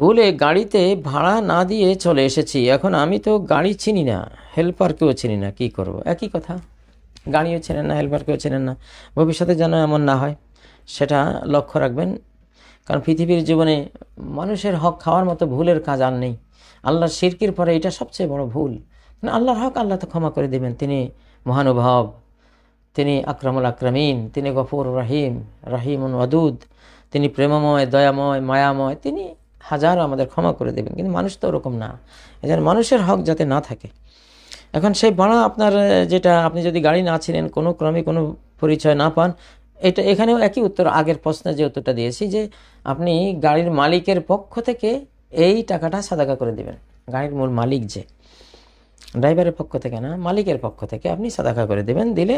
ভুলে গাড়িতে ভাড়া না দিয়ে চলে এসেছি এখন আমি তো গাড়ি চিনি না হেল্পারকেও চিনি না কি করব একই কথা গাড়িও চেনেন না কেউ চেনেন না ভবিষ্যতে যেন এমন না হয় সেটা লক্ষ্য রাখবেন কারণ পৃথিবীর জীবনে মানুষের হক খাওয়ার মতো ভুলের কাজ আর নেই আল্লাহর শিরকির পরে এটা সবচেয়ে বড় ভুল আল্লাহর হক আল্লাহ তো ক্ষমা করে দেবেন তিনি মহানুভব তিনি আকরামুল আকরামিন তিনি গফুর রাহিম রাহিম ওয়াদুদ তিনি প্রেমময় দয়াময় মায়াময় তিনি হাজারও আমাদের ক্ষমা করে দেবেন কিন্তু মানুষ তো ওরকম না এজন্য মানুষের হক যাতে না থাকে এখন সেই ভাড়া আপনার যেটা আপনি যদি গাড়ি না ছিলেন কোনো ক্রমে কোনো পরিচয় না পান এটা এখানেও একই উত্তর আগের প্রশ্নে যে উত্তরটা দিয়েছি যে আপনি গাড়ির মালিকের পক্ষ থেকে এই টাকাটা সাদাকা করে দেবেন গাড়ির মূল মালিক যে ড্রাইভারের পক্ষ থেকে না মালিকের পক্ষ থেকে আপনি সাদাকা করে দেবেন দিলে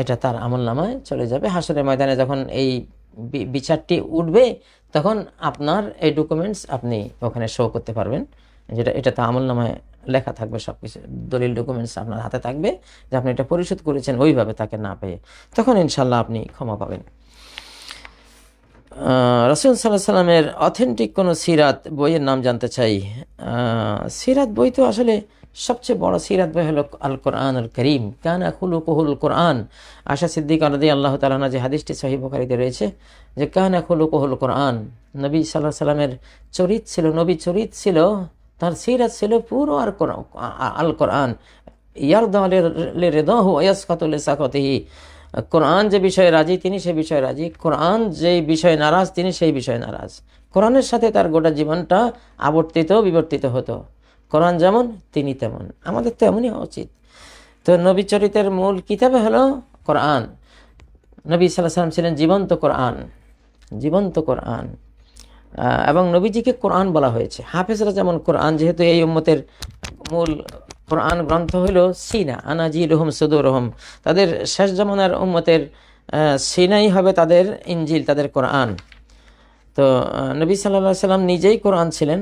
এটা তার আমল নামায় চলে যাবে হাসরের ময়দানে যখন এই বিচারটি উঠবে তখন আপনার এই ডকুমেন্টস আপনি ওখানে শো করতে পারবেন যেটা এটা তো আমল নামায় লেখা থাকবে সব কিছু দলিল ডকুমেন্টস আপনার হাতে থাকবে যে আপনি এটা পরিশোধ করেছেন ওইভাবে তাকে না পেয়ে তখন ইনশাল্লাহ আপনি ক্ষমা পাবেন রসুল সাল্লাহ সাল্লামের অথেন্টিক কোনো সিরাত বইয়ের নাম জানতে চাই সিরাত বই তো আসলে সবচেয়ে বড় সিরাত বই হলো আল কোরআন আল করিম কান আখুল কহুল কোরআন আশা সিদ্দিক আনদি আল্লাহ তালানা যে হাদিসটি সহিবকারীতে রয়েছে যে কান আখুল কহুল কোরআন নবী সাল্লাহ সাল্লামের চরিত ছিল নবী চরিত ছিল তার সিরাত ছিল পুরো আর আল কোরআন ইয়ারদাহি কোরআন যে বিষয়ে রাজি তিনি সেই বিষয়ে রাজি কোরআন যে বিষয়ে নারাজ তিনি সেই বিষয়ে নারাজ কোরআনের সাথে তার গোটা জীবনটা আবর্তিত বিবর্তিত হতো কোরআন যেমন তিনি তেমন আমাদের তেমনই হওয়া উচিত তো নবী চরিতের মূল কিতাবে হলো কোরআন নবী সাল্লাহ সাল্লাম ছিলেন জীবন্ত কোরআন জীবন্ত কোরআন এবং নবীজিকে কোরআন বলা হয়েছে হাফেজরা যেমন কোরআন যেহেতু এই উম্মতের মূল কোরআন গ্রন্থ হইল সিনা আনাজি রহম সদু রহম তাদের শেষ জমানার উম্মতের সিনাই হবে তাদের ইঞ্জিল তাদের কোরআন তো নবী সাল্লাহ সাল্লাম নিজেই কোরআন ছিলেন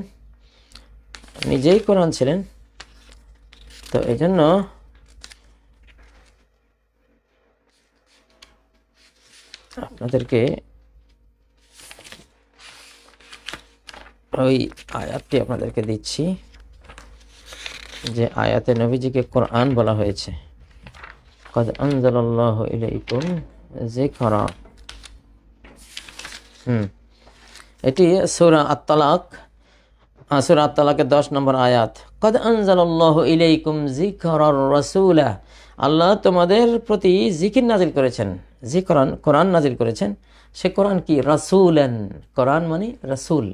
নিজেই কোরআন ছিলেন তো এই জন্য আপনাদেরকে ওই আয়াতটি আপনাদেরকে দিচ্ছি যে আয়াতে নবীজিকে কোরআন বলা হয়েছে এটি সৌরা আত্মালাক আসুর তালাকে দশ নম্বর আয়াত কদ আনজাল্লাহ ইলাইকুম জিকরার রসুলা আল্লাহ তোমাদের প্রতি জিকির নাজিল করেছেন জি কোরআন কোরআন নাজিল করেছেন সে কোরআন কি এন কোরআন মানে রাসুল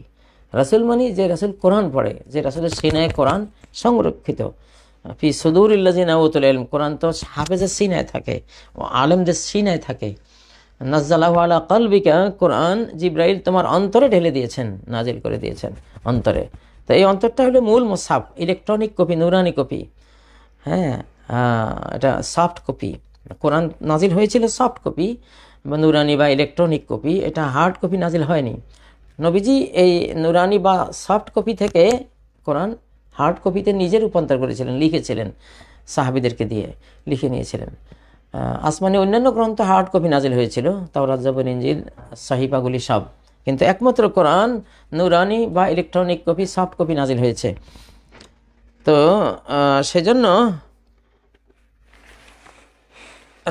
রাসুল মানে যে রাসুল কোরআন পড়ে যে রাসুলের সিনায় কোরআন সংরক্ষিত ফি সদুর ইল্লাজিন আউতুল আলম কোরআন তো হাফেজের সিনায় থাকে ও আলেমদের সিনায় থাকে নাজ্জালাহ আলা কলবিকা কোরআন জিব্রাইল তোমার অন্তরে ঢেলে দিয়েছেন নাজিল করে দিয়েছেন অন্তরে তো এই অন্তরটা হলো মূল মোসাফ ইলেকট্রনিক কপি নুরানি কপি হ্যাঁ এটা সফট কপি কোরআন নাজিল হয়েছিল সফট কপি বা নুরানি বা ইলেকট্রনিক কপি এটা হার্ড কপি নাজিল হয়নি নবীজি এই নুরানি বা সফট কপি থেকে কোরআন হার্ড কপিতে নিজে রূপান্তর করেছিলেন লিখেছিলেন সাহাবিদেরকে দিয়ে লিখে নিয়েছিলেন আসমানে অন্যান্য গ্রন্থ হার্ড কপি নাজিল হয়েছিল তাও রাজ্জাবুল ইঞ্জিল সাহিপাগুলি সব কিন্তু একমাত্র কোরআন নুরানি বা ইলেকট্রনিক কপি সফট কপি নাজিল হয়েছে তো সেজন্য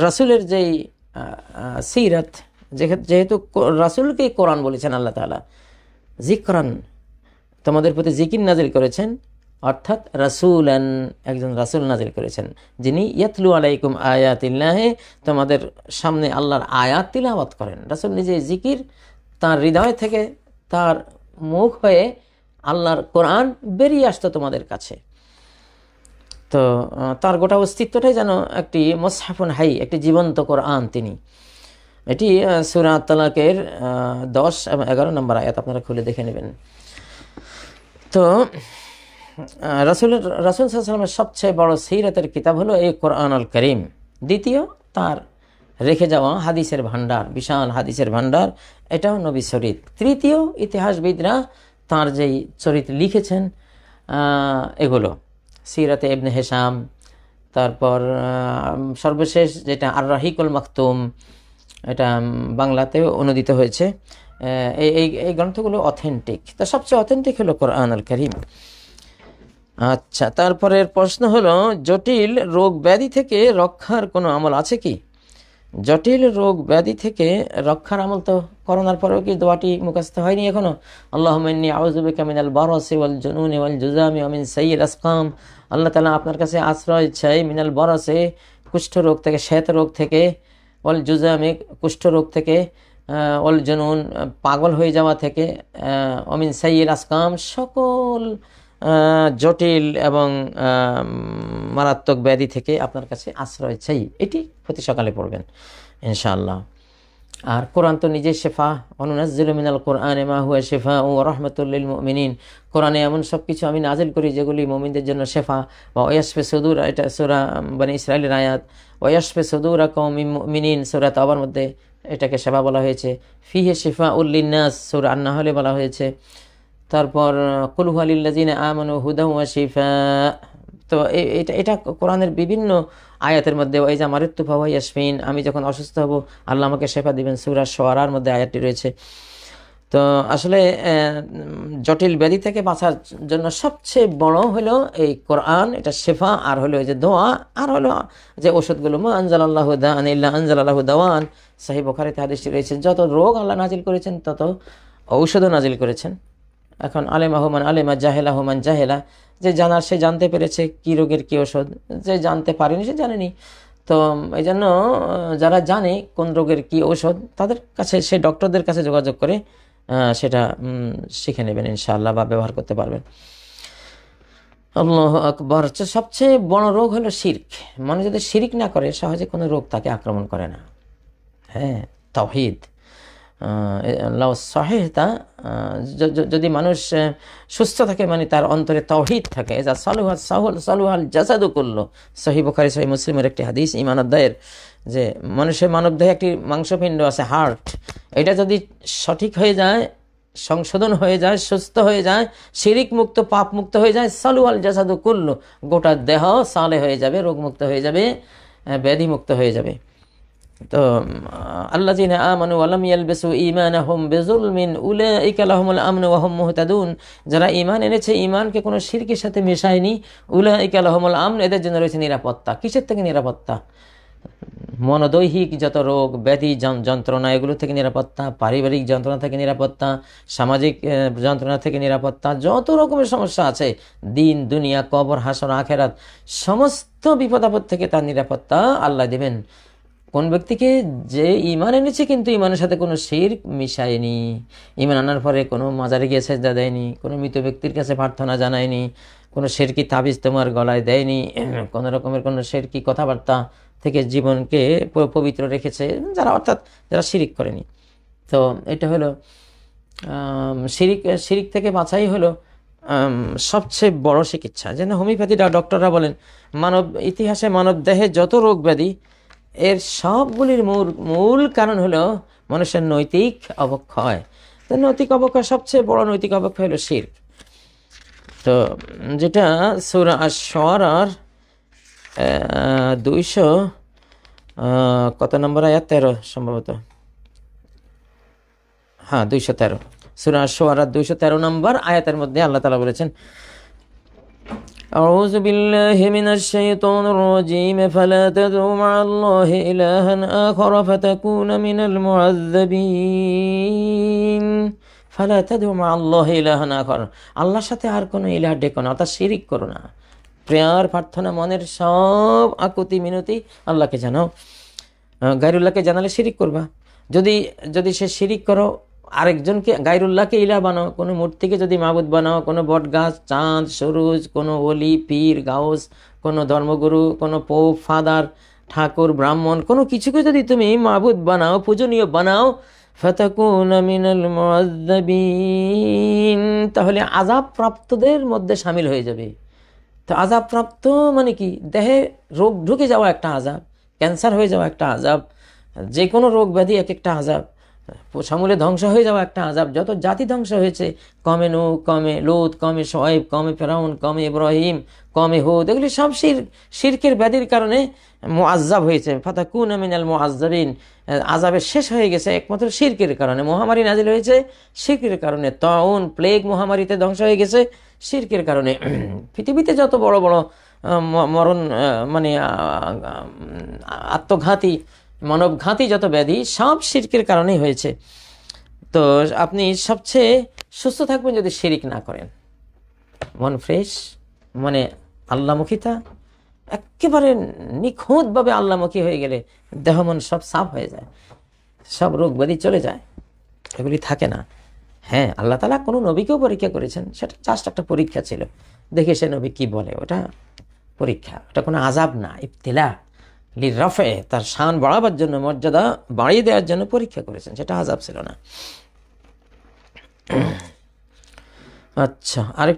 রাসুলের যেই সিরাত যেহেতু রাসুলকেই কোরআন বলেছেন আল্লাহ তালা জিকরান তোমাদের প্রতি জিকির নাজিল করেছেন অর্থাৎ রাসুলান একজন রাসুল নাজিল করেছেন যিনি ইয়াতলু আলাইকুম আয়াতিল্লাহে তোমাদের সামনে আল্লাহর আয়াত তিলাবাত করেন রাসুল নিজে জিকির তার হৃদয় থেকে তার মুখ হয়ে আল্লাহর কোরআন বেরিয়ে আসতো তোমাদের কাছে তো তার গোটা অস্তিত্বটাই যেন একটি মোসাফুন হাই একটি জীবন্ত কোরআন তিনি এটি সুরা তালাকের দশ এবং এগারো নম্বর আয়াত আপনারা খুলে দেখে নেবেন তো রাসুল রাসুল সাল্লামের সবচেয়ে বড় সিরতের কিতাব হলো এই কোরআন আল করিম দ্বিতীয় তার রেখে যাওয়া হাদিসের ভাণ্ডার বিশাল হাদিসের ভাণ্ডার এটাও নবী শরীফ তৃতীয় ইতিহাসবিদরা তার যেই চরিত লিখেছেন এগুলো সিরাতে এবনে হেসাম তারপর সর্বশেষ যেটা আর রাহিকুল মাকতুম এটা বাংলাতে অনুদিত হয়েছে এই এই গ্রন্থগুলো অথেন্টিক তা সবচেয়ে অথেন্টিক হলো কোরআন আল করিম আচ্ছা তারপরের প্রশ্ন হলো জটিল রোগ ব্যাধি থেকে রক্ষার কোনো আমল আছে কি জটিল রোগ ব্যাধি থেকে রক্ষার আমল তো করোনার পরেও কি দোয়াটি মুখস্থ হয়নি এখনও আল্লাহ মিনী আউজুবে কামিনাল বরসি ওয়াল জুনুন ওয়াল জুজামি আমিন সঈদ আসকাম আল্লাহ তালা আপনার কাছে আশ্রয় চাই মিনাল বরসে কুষ্ঠ রোগ থেকে শ্বেত রোগ থেকে ওয়াল জুজামি কুষ্ঠ রোগ থেকে ওয়াল জুনুন পাগল হয়ে যাওয়া থেকে অমিন সঈদ আসকাম সকল জটিল এবং মারাত্মক ব্যাধি থেকে আপনার কাছে আশ্রয় চাই এটি প্রতি সকালে পড়বেন ইনশাআল্লাহ আর কোরআন তো নিজে শেফা অনুনাজিল কোরআন এমা হুয়া শেফা ও রহমতুল্লিল মিনিন কোরআনে এমন সব কিছু আমি নাজিল করি যেগুলি মোমিনদের জন্য শেফা বা ওয়াসফে সদুর এটা সোরা মানে ইসরায়েলের আয়াত ওয়াসফে সদুর মিনিন সোরা তাবার মধ্যে এটাকে সেবা বলা হয়েছে ফিহে শেফা উল্লিন সৌর আন্না হলে বলা হয়েছে তারপর কুলহু আলিল্লাজিন আমন হুদা ওয়া শিফা তো এটা এটা কোরআনের বিভিন্ন আয়াতের মধ্যে ওই যে আমার তুফাওয়া ইয়াসমিন আমি যখন অসুস্থ হব আল্লাহ আমাকে শেফা দিবেন সুরা সোয়ারার মধ্যে আয়াতটি রয়েছে তো আসলে জটিল ব্যাধি থেকে বাঁচার জন্য সবচেয়ে বড় হলো এই কোরআন এটা শেফা আর হলো এই যে দোয়া আর হলো যে ওষুধগুলো মা আনজাল আল্লাহ দান ইল্লা আনজাল আল্লাহ দাওয়ান সাহেব ওখারে তাহাদেশটি রয়েছেন যত রোগ আল্লাহ নাজিল করেছেন তত ঔষধও নাজিল করেছেন এখন আলেম আহমান আলেমা জাহেল আহমান জাহেলা যে জানার সে জানতে পেরেছে কী রোগের কী ওষুধ যে জানতে পারেনি সে জানেনি তো এই জন্য যারা জানে কোন রোগের কী ঔষধ তাদের কাছে সে ডক্টরদের কাছে যোগাযোগ করে সেটা শিখে নেবেন ইনশাআল্লাহ বা ব্যবহার করতে পারবেন আল্লাহ আকবর সবচেয়ে বড় রোগ হলো শির্ক মানে যদি শিরিক না করে সহজে কোনো রোগ তাকে আক্রমণ করে না হ্যাঁ তহিদ সহেহতা যদি মানুষ সুস্থ থাকে মানে তার অন্তরে তহিদ থাকে যা সলুহাল সহল সলুহাল জাসাদু করল সহি বুখারি সহি মুসলিমের একটি হাদিস ইমান অধ্যায়ের যে মানুষের মানবদেহে একটি মাংসপিণ্ড আছে হার্ট এটা যদি সঠিক হয়ে যায় সংশোধন হয়ে যায় সুস্থ হয়ে যায় শিরিক মুক্ত পাপ মুক্ত হয়ে যায় সালুয়াল জাসাদু করল গোটা দেহ সালে হয়ে যাবে রোগমুক্ত হয়ে যাবে ব্যাধিমুক্ত হয়ে যাবে তো আল্লাহ জিনা আমানু ইয়াল বেসু ইমান আহম বেজুল মিন উলে ইকাল আহমুল আমন আহম মোহতাদুন যারা ইমান এনেছে ইমানকে কোনো শিরকের সাথে মেশায়নি উলে ইকাল আহমুল আমন এদের জন্য রয়েছে নিরাপত্তা কিসের থেকে নিরাপত্তা মনোদৈহিক যত রোগ ব্যাধি যন্ত্রণা এগুলো থেকে নিরাপত্তা পারিবারিক যন্ত্রণা থেকে নিরাপত্তা সামাজিক যন্ত্রণা থেকে নিরাপত্তা যত রকমের সমস্যা আছে দিন দুনিয়া কবর হাসন আখেরাত সমস্ত বিপদাপদ থেকে তার নিরাপত্তা আল্লাহ দেবেন কোন ব্যক্তিকে যে ইমান এনেছে কিন্তু ইমানের সাথে কোনো শির মিশায়নি ইমান আনার পরে কোনো মাজারে গিয়ে সেজদা দেয়নি কোনো মৃত ব্যক্তির কাছে প্রার্থনা জানায়নি কোনো শেরকি তাবিজ তোমার গলায় দেয়নি কোনো রকমের কোনো শেরকি কথাবার্তা থেকে জীবনকে পবিত্র রেখেছে যারা অর্থাৎ যারা শিরিক করেনি তো এটা হলো শিরিক শিরিক থেকে বাঁচাই হলো সবচেয়ে বড় চিকিৎসা যেন হোমিওপ্যাথি ডক্টররা বলেন মানব ইতিহাসে মানব দেহে যত রোগ ব্যাধি এর সবগুলির মূল মূল কারণ হলো মানুষের নৈতিক অবক্ষয় তো নৈতিক অবক্ষয় সবচেয়ে বড় নৈতিক অবক্ষয় হলো শির তো যেটা সুরা আর দুইশো কত নম্বর আয়াত তেরো সম্ভবত হ্যাঁ দুইশো তেরো সুরা সোয়ারা দুইশো তেরো নম্বর আয়াতের মধ্যে আল্লাহ তালা বলেছেন أعوذ بالله من الشيطان الرجيم فلا تدعو مع الله إلها آخر فتكون من المعذبين ফালা তাদু মা আল্লাহ ইলাহা না কর আল্লাহর সাথে আর কোনো ইলাহ ডেকো না অর্থাৎ শিরিক করো না প্রেয়ার প্রার্থনা মনের সব আকুতি মিনতি আল্লাহকে জানাও গাইরুল্লাহকে জানালে শিরিক করবা যদি যদি সে শিরিক করো আরেকজনকে গাইরুল্লাহকে ইলা বানাও কোনো মূর্তিকে যদি মাবুদ বানাও কোনো বটগাছ চাঁদ সরুজ কোনো অলি পীর গাউস কোনো ধর্মগুরু কোনো পোপ ফাদার ঠাকুর ব্রাহ্মণ কোনো কিছুকে যদি তুমি মাবুদ বানাও পূজনীয় বানাও তাহলে আজাবপ্রাপ্তদের মধ্যে সামিল হয়ে যাবে তো আজাবপ্রাপ্ত মানে কি দেহে রোগ ঢুকে যাওয়া একটা আজাব ক্যান্সার হয়ে যাওয়া একটা আজাব যে কোনো রোগ ব্যাধি এক একটা আজাব সমূলে ধ্বংস হয়ে যাওয়া একটা আজাব যত জাতি ধ্বংস হয়েছে কমে নু কমে লোত কমে সয়েব কমে ফেরাউন কমে ইব্রাহিম কমে হোদ এগুলি সব শির শির্কের ব্যাধির কারণে মোয়াজ্জাব হয়েছে ফাতা কুন আমিনাল মোয়াজ্জাবিন আজাবের শেষ হয়ে গেছে একমাত্র শির্কের কারণে মহামারী নাজিল হয়েছে শির্কের কারণে তাউন প্লেগ মহামারীতে ধ্বংস হয়ে গেছে শির্কের কারণে পৃথিবীতে যত বড় বড় মরণ মানে আত্মঘাতী মানবঘাতী যত ব্যাধি সব শিরকের কারণেই হয়েছে তো আপনি সবচেয়ে সুস্থ থাকবেন যদি শিরিক না করেন মন ফ্রেশ মানে আল্লামুখিতা একেবারে নিখুঁতভাবে আল্লামুখী হয়ে গেলে দেহ মন সব সাফ হয়ে যায় সব রোগ ব্যাধি চলে যায় এগুলি থাকে না হ্যাঁ আল্লাহ তালা কোনো নবীকেও পরীক্ষা করেছেন সেটা জাস্ট একটা পরীক্ষা ছিল দেখে সে নবী কি বলে ওটা পরীক্ষা ওটা কোনো আজাব না ইফতিলা লি রফে তার শান বাড়াবার জন্য মর্যাদা বাড়িয়ে দেওয়ার জন্য পরীক্ষা করেছেন সেটা আজাব ছিল না আচ্ছা আরেক